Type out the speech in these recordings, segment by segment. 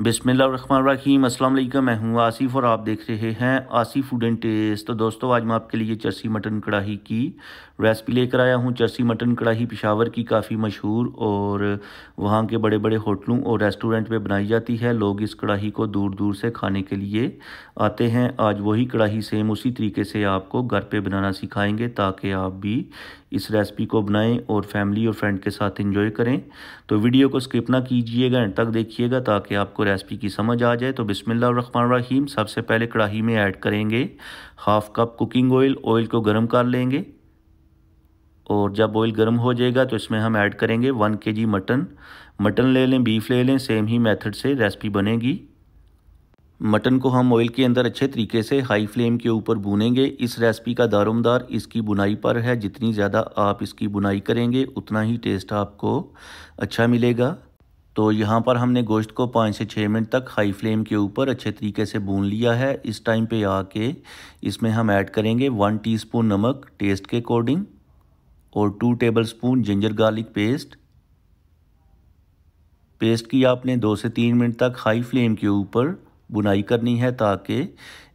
बिसमीम अल्लाम मैं हूँ आसिफ और आप देख रहे हैं आसिफ फूड एंड टेस्ट तो दोस्तों आज मैं आपके लिए चरसी मटन कढ़ाई की रेसिपी लेकर आया हूँ चरसी मटन कढ़ाई पिशावर की काफ़ी मशहूर और वहाँ के बड़े बड़े होटलों और रेस्टोरेंट में बनाई जाती है लोग इस कढ़ाई को दूर दूर से खाने के लिए आते हैं आज वही कढ़ाई सेम उसी तरीके से आपको घर पर बनाना सिखाएँगे ताकि आप भी इस रेसिपी को बनाएं और फैमिली और फ्रेंड के साथ इंजॉय करें तो वीडियो को स्किप ना कीजिएगा एंड तक देखिएगा ताकि आपको रेसिपी की समझ आ जाए तो बिसमीम सबसे पहले कढ़ाई में ऐड करेंगे half cup cooking oil oil को गर्म कर लेंगे और जब ऑयल गर्म हो जाएगा तो इसमें हम ऐड करेंगे वन के जी मटन मटन ले लें बीफ ले लें सेम ही मेथड से रेसिपी बनेगी मटन को हम ऑयल के अंदर अच्छे तरीके से हाई फ्लेम के ऊपर भूनेंगे इस रेसिपी का दारोमदार इसकी बुनाई पर है जितनी ज़्यादा आप इसकी बुनाई करेंगे उतना ही टेस्ट आपको अच्छा मिलेगा तो यहाँ पर हमने गोश्त को पाँच से छः मिनट तक हाई फ्लेम के ऊपर अच्छे तरीके से भून लिया है इस टाइम पे आके इसमें हम ऐड करेंगे वन टीस्पून नमक टेस्ट के अकॉर्डिंग और two tablespoon ginger garlic paste paste की आपने दो से तीन मिनट तक हाई फ्लेम के ऊपर बुनाई करनी है ताकि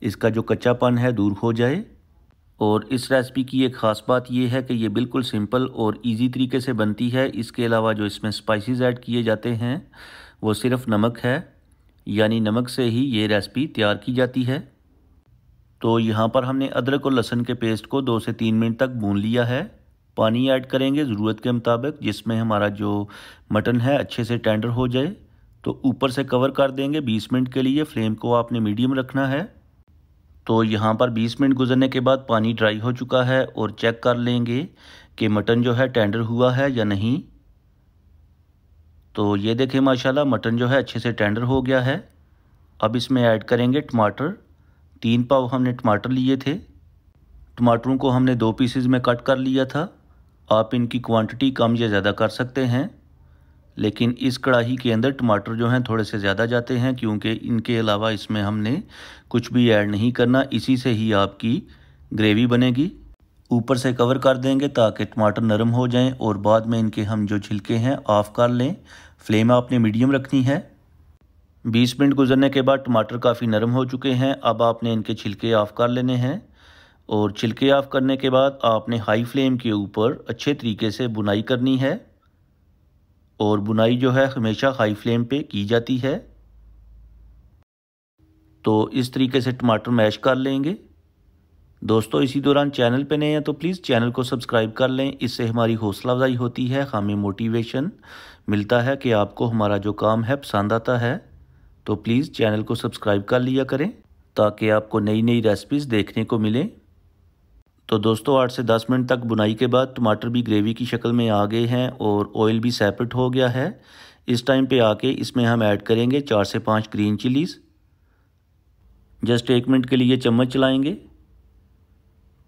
इसका जो कच्चापन है दूर हो जाए और इस रेसिपी की एक ख़ास बात यह है कि ये बिल्कुल सिंपल और इजी तरीके से बनती है इसके अलावा जो इसमें स्पाइसेस ऐड किए जाते हैं वो सिर्फ नमक है यानी नमक से ही ये रेसिपी तैयार की जाती है तो यहाँ पर हमने अदरक और लहसुन के पेस्ट को दो से तीन मिनट तक भून लिया है पानी ऐड करेंगे ज़रूरत के मुताबिक जिसमें हमारा जो मटन है अच्छे से टेंडर हो जाए तो ऊपर से कवर कर देंगे 20 मिनट के लिए फ्लेम को आपने मीडियम रखना है तो यहाँ पर 20 मिनट गुजरने के बाद पानी ड्राई हो चुका है और चेक कर लेंगे कि मटन जो है टेंडर हुआ है या नहीं तो ये देखें माशाल्लाह मटन जो है अच्छे से टेंडर हो गया है अब इसमें ऐड करेंगे टमाटर तीन पाव हमने टमाटर लिए थे टमाटरों को हमने दो पीसेज में कट कर लिया था आप इनकी क्वांटिटी कम या ज़्यादा कर सकते हैं लेकिन इस कढ़ाई के अंदर टमाटर जो हैं थोड़े से ज़्यादा जाते हैं क्योंकि इनके अलावा इसमें हमने कुछ भी ऐड नहीं करना इसी से ही आपकी ग्रेवी बनेगी ऊपर से कवर कर देंगे ताकि टमाटर नरम हो जाएं और बाद में इनके हम जो छिलके हैं ऑफ़ कर लें फ्लेम आपने मीडियम रखनी है 20 मिनट गुजरने के बाद टमाटर काफ़ी नरम हो चुके हैं अब आपने इनके छिलके ऑफ़ कर लेने हैं और छिलके ऑफ़ करने के बाद आपने हाई फ्लेम के ऊपर अच्छे तरीके से बुनाई करनी है और बुनाई जो है हमेशा हाई फ्लेम पे की जाती है तो इस तरीके से टमाटर मैश कर लेंगे दोस्तों इसी दौरान चैनल पे नए हैं तो प्लीज़ चैनल को सब्सक्राइब कर लें इससे हमारी हौसला अफजाई होती है हमें मोटिवेशन मिलता है कि आपको हमारा जो काम है पसंद आता है तो प्लीज़ चैनल को सब्सक्राइब कर लिया करें ताकि आपको नई नई रेसिपीज़ देखने को मिलें तो दोस्तों आठ से दस मिनट तक बुनाई के बाद टमाटर भी ग्रेवी की शक्ल में आ गए हैं और ऑयल भी सेपरेट हो गया है इस टाइम पे आके इसमें हम ऐड करेंगे चार से पाँच ग्रीन चिलीज़ जस्ट एक मिनट के लिए चम्मच चलाएंगे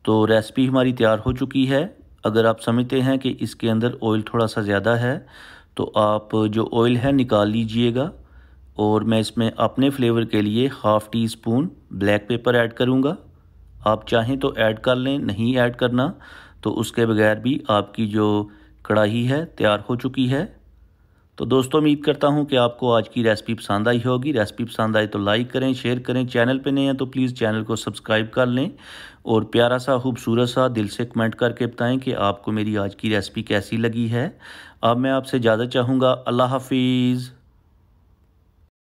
तो रेसिपी हमारी तैयार हो चुकी है अगर आप समझते हैं कि इसके अंदर ऑयल थोड़ा सा ज़्यादा है तो आप जो ऑयल है निकाल लीजिएगा और मैं इसमें अपने फ्लेवर के लिए half teaspoon black pepper add करूँगा आप चाहें तो ऐड कर लें नहीं ऐड करना तो उसके बगैर भी आपकी जो कढ़ाई है तैयार हो चुकी है तो दोस्तों उम्मीद करता हूं कि आपको आज की रेसिपी पसंद आई होगी रेसिपी पसंद आई तो लाइक करें शेयर करें चैनल पे नए हैं तो प्लीज़ चैनल को सब्सक्राइब कर लें और प्यारा सा खूबसूरत सा दिल से कमेंट करके बताएं कि आपको मेरी आज की रेसिपी कैसी लगी है अब मैं आपसे इजाज़त चाहूँगा अल्लाह हाफिज़